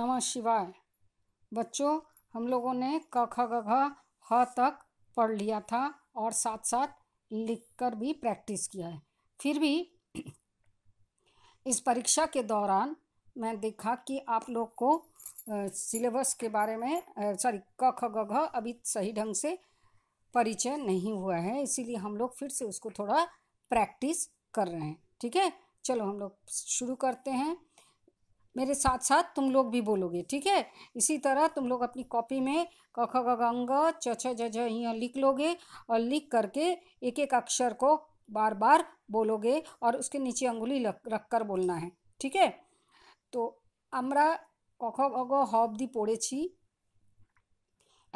नमः शिवाय बच्चों हम लोगों ने क ख ग घ ह तक पढ़ लिया था और साथ साथ लिख कर भी प्रैक्टिस किया है फिर भी इस परीक्षा के दौरान मैं देखा कि आप लोग को सिलेबस के बारे में सॉरी क ख ग घ अभी सही ढंग से परिचय नहीं हुआ है इसीलिए हम लोग फिर से उसको थोड़ा प्रैक्टिस कर रहे हैं ठीक है चलो हम लोग शुरू करते हैं मेरे साथ साथ तुम लोग भी बोलोगे ठीक है इसी तरह तुम लोग अपनी कॉपी में क ख गंग च छ ज यहाँ लिख लोगे और लिख करके एक एक अक्षर को बार बार बोलोगे और उसके नीचे अंगुली रख कर बोलना है ठीक है তো আমরা ক গ হ অব্দি कि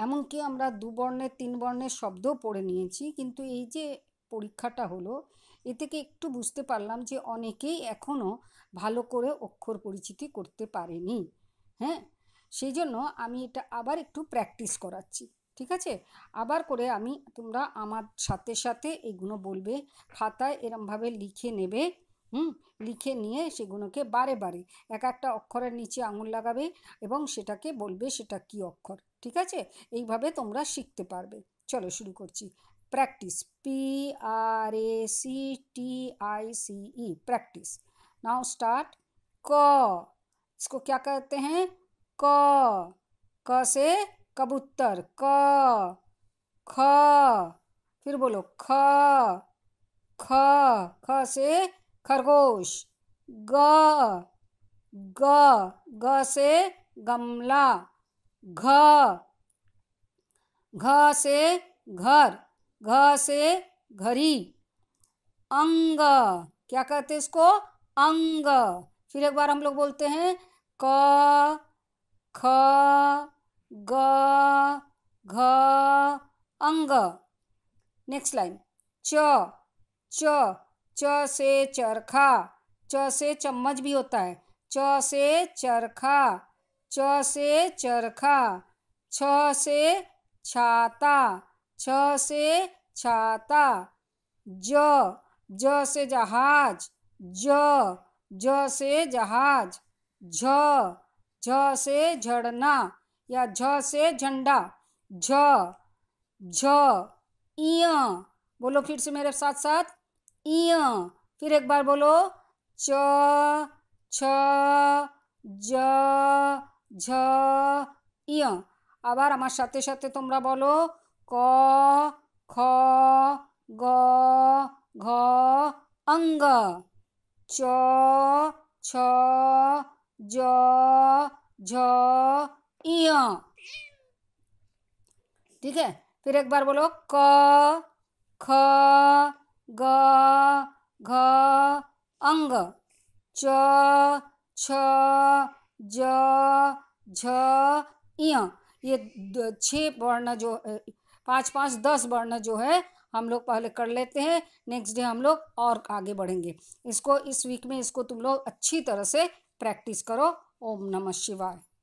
এমনকি আমরা দুবর্ণের তিন বর্ণের শব্দও পড়ে নিয়েছি কিন্তু এই যে পরীক্ষাটা হলো এ থেকে একটু বুঝতে পারলাম যে অনেকেই এখনও ভালো করে অক্ষর পরিচিতি করতে পারেনি হ্যাঁ সেই জন্য আমি এটা আবার একটু প্র্যাকটিস করাচ্ছি ঠিক আছে আবার করে আমি তোমরা আমার সাথে সাথে এগুলো বলবে খাতায় এরমভাবে লিখে নেবে হুম লিখে নিয়ে সেগুলোকে বারে বারে এক একটা অক্ষরের নিচে আঙুল লাগাবে এবং সেটাকে বলবে সেটা কি অক্ষর ঠিক আছে এইভাবে তোমরা শিখতে পারবে চলো শুরু করছি practice P R A C T I C E practice now start क इसको क्या कहते हैं क क से कबूतर क ख फिर बोलो ख ख ख से खरगोश ग ग ग से गमला घ घ से घर घ से घरी अंग क्या कहते हैं इसको अंग फिर एक बार हम लोग बोलते हैं क ख ग घ अंग नेक्स्ट लाइन च च च से चरखा च से चम्मच भी होता है च से चरखा च से चरखा छ से छाता छ से छाता ज ज से जहाज ज ज से जहाज झ झ से झड़ना या झ से झंडा झ झ इय बोलो फिर से मेरे साथ साथ इय फिर एक बार बोलो च छ ज झ इय আবার আমার সাথে সাথে তোমরা বলো क ख ग घ अंग च छ ज झ इय ठीक है फिर एक बार बोलो क ख ग घ अंग च छ ज झ इय ये छह वर्ण जो पाँच पाँच दस वर्ण जो है हम लोग पहले कर लेते हैं नेक्स्ट डे हम लोग और आगे बढ़ेंगे इसको इस वीक में इसको तुम लोग अच्छी तरह से प्रैक्टिस करो ओम नमः शिवाय